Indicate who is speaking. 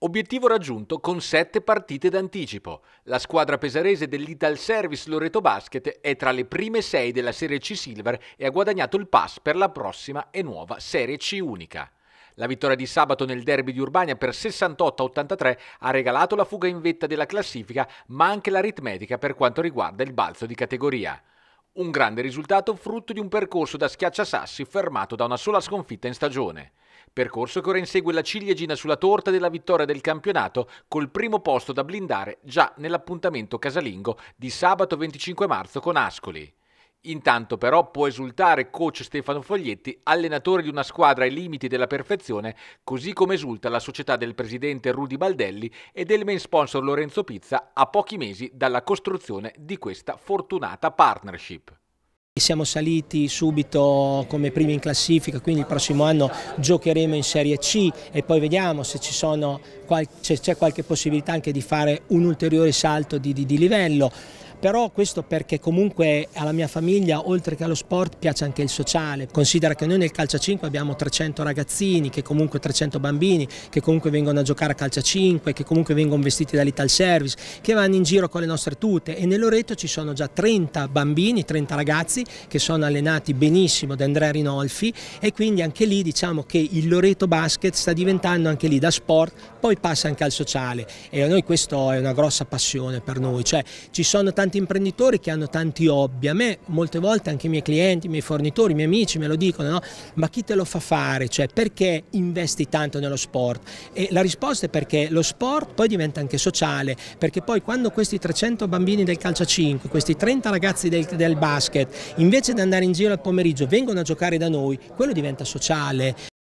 Speaker 1: Obiettivo raggiunto con sette partite d'anticipo. La squadra pesarese dell'Ital Service Loreto Basket è tra le prime sei della Serie C Silver e ha guadagnato il pass per la prossima e nuova Serie C unica. La vittoria di sabato nel derby di Urbania per 68-83 ha regalato la fuga in vetta della classifica, ma anche l'aritmetica per quanto riguarda il balzo di categoria. Un grande risultato frutto di un percorso da schiacciasassi fermato da una sola sconfitta in stagione. Percorso che ora insegue la ciliegina sulla torta della vittoria del campionato col primo posto da blindare già nell'appuntamento casalingo di sabato 25 marzo con Ascoli. Intanto però può esultare coach Stefano Foglietti, allenatore di una squadra ai limiti della perfezione, così come esulta la società del presidente Rudy Baldelli e del main sponsor Lorenzo Pizza a pochi mesi dalla costruzione di questa fortunata partnership.
Speaker 2: Siamo saliti subito come primi in classifica, quindi il prossimo anno giocheremo in Serie C e poi vediamo se c'è qualche possibilità anche di fare un ulteriore salto di, di, di livello però questo perché comunque alla mia famiglia oltre che allo sport piace anche il sociale, considera che noi nel calcio 5 abbiamo 300 ragazzini, che comunque 300 bambini, che comunque vengono a giocare a calcio 5, che comunque vengono vestiti dall'Ital Service, che vanno in giro con le nostre tute e nell'Oreto ci sono già 30 bambini, 30 ragazzi che sono allenati benissimo da Andrea Rinolfi e quindi anche lì diciamo che il Loreto Basket sta diventando anche lì da sport, poi passa anche al sociale e a noi questo è una grossa passione per noi, cioè ci sono tanti tanti imprenditori che hanno tanti hobby, a me molte volte anche i miei clienti, i miei fornitori, i miei amici me lo dicono, no? ma chi te lo fa fare? Cioè perché investi tanto nello sport? E la risposta è perché lo sport poi diventa anche sociale, perché poi quando questi 300 bambini del calcio 5, questi 30 ragazzi del, del basket, invece di andare in giro al pomeriggio vengono a giocare da noi, quello diventa sociale.